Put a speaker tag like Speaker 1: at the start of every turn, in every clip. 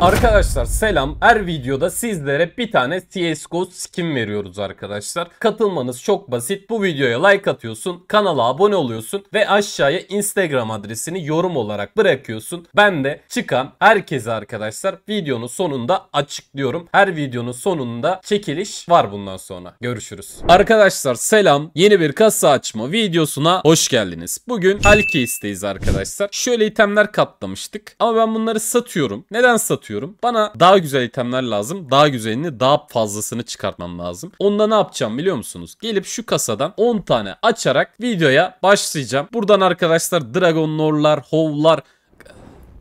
Speaker 1: Arkadaşlar selam. Her videoda sizlere bir tane CSGO skin veriyoruz arkadaşlar. Katılmanız çok basit. Bu videoya like atıyorsun, kanala abone oluyorsun ve aşağıya Instagram adresini yorum olarak bırakıyorsun. Ben de çıkan herkese arkadaşlar videonun sonunda açıklıyorum. Her videonun sonunda çekiliş var bundan sonra. Görüşürüz. Arkadaşlar selam. Yeni bir kasa açma videosuna hoş geldiniz. Bugün Alki isteyiz arkadaşlar. Şöyle itemler katlamıştık ama ben bunları satıyorum. Neden satıyorum? satıyorum. Bana daha güzel itemler lazım. Daha güzelini daha fazlasını çıkartmam lazım. Onda ne yapacağım biliyor musunuz? Gelip şu kasadan 10 tane açarak videoya başlayacağım. Buradan arkadaşlar Dragon Lord'lar, Hov'lar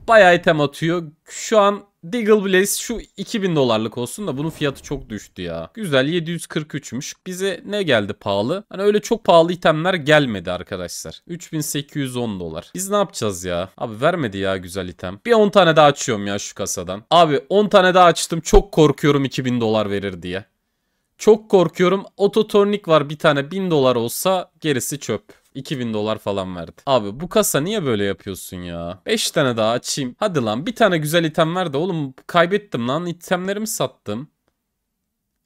Speaker 1: bayağı item atıyor. Şu an Diggle Blaze şu 2000 dolarlık olsun da bunun fiyatı çok düştü ya. Güzel 743'müş. Bize ne geldi pahalı? Hani öyle çok pahalı itemler gelmedi arkadaşlar. 3810 dolar. Biz ne yapacağız ya? Abi vermedi ya güzel item. Bir 10 tane daha açıyorum ya şu kasadan. Abi 10 tane daha açtım çok korkuyorum 2000 dolar verir diye. Çok korkuyorum. Ototornik var bir tane 1000 dolar olsa gerisi çöp. 2000 dolar falan verdi. Abi bu kasa niye böyle yapıyorsun ya? 5 tane daha açayım. Hadi lan bir tane güzel item ver de oğlum kaybettim lan. İtemlerimi sattım.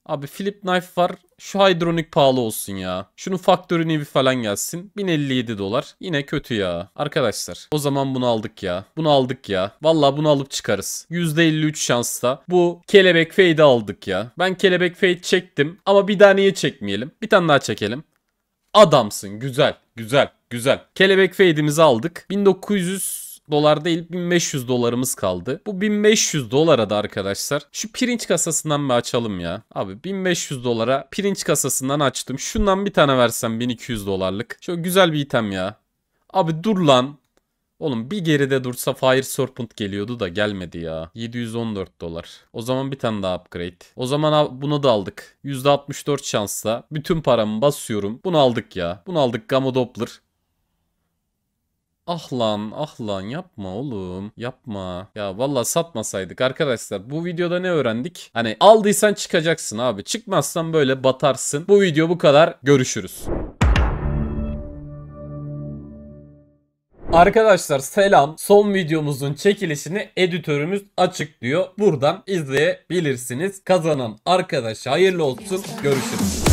Speaker 1: Abi Philip Knife var. Şu hidronik pahalı olsun ya. Şunun faktörünü bir falan gelsin. 1057 dolar. Yine kötü ya. Arkadaşlar o zaman bunu aldık ya. Bunu aldık ya. Valla bunu alıp çıkarız. %53 şansla bu kelebek fade'i aldık ya. Ben kelebek fade çektim ama bir daha niye çekmeyelim? Bir tane daha çekelim. Adamsın güzel güzel güzel. Kelebek fade'imizi aldık. 1900 dolar değil 1500 dolarımız kaldı. Bu 1500 dolara da arkadaşlar şu pirinç kasasından bir açalım ya. Abi 1500 dolara pirinç kasasından açtım. Şundan bir tane versem 1200 dolarlık. Şöyle güzel bir item ya. Abi dur lan. Oğlum bir geride dursa Fire Serpent geliyordu da gelmedi ya. 714 dolar. O zaman bir tane daha upgrade. O zaman bunu da aldık. %64 şansla bütün paramı basıyorum. Bunu aldık ya. Bunu aldık Gamma Doppler. Ah lan ah lan yapma oğlum yapma. Ya vallahi satmasaydık arkadaşlar bu videoda ne öğrendik? Hani aldıysan çıkacaksın abi çıkmazsan böyle batarsın. Bu video bu kadar görüşürüz. Arkadaşlar selam. Son videomuzun çekilişini editörümüz açık diyor. Buradan izleyebilirsiniz. Kazanan arkadaşa hayırlı olsun. Görüşürüz.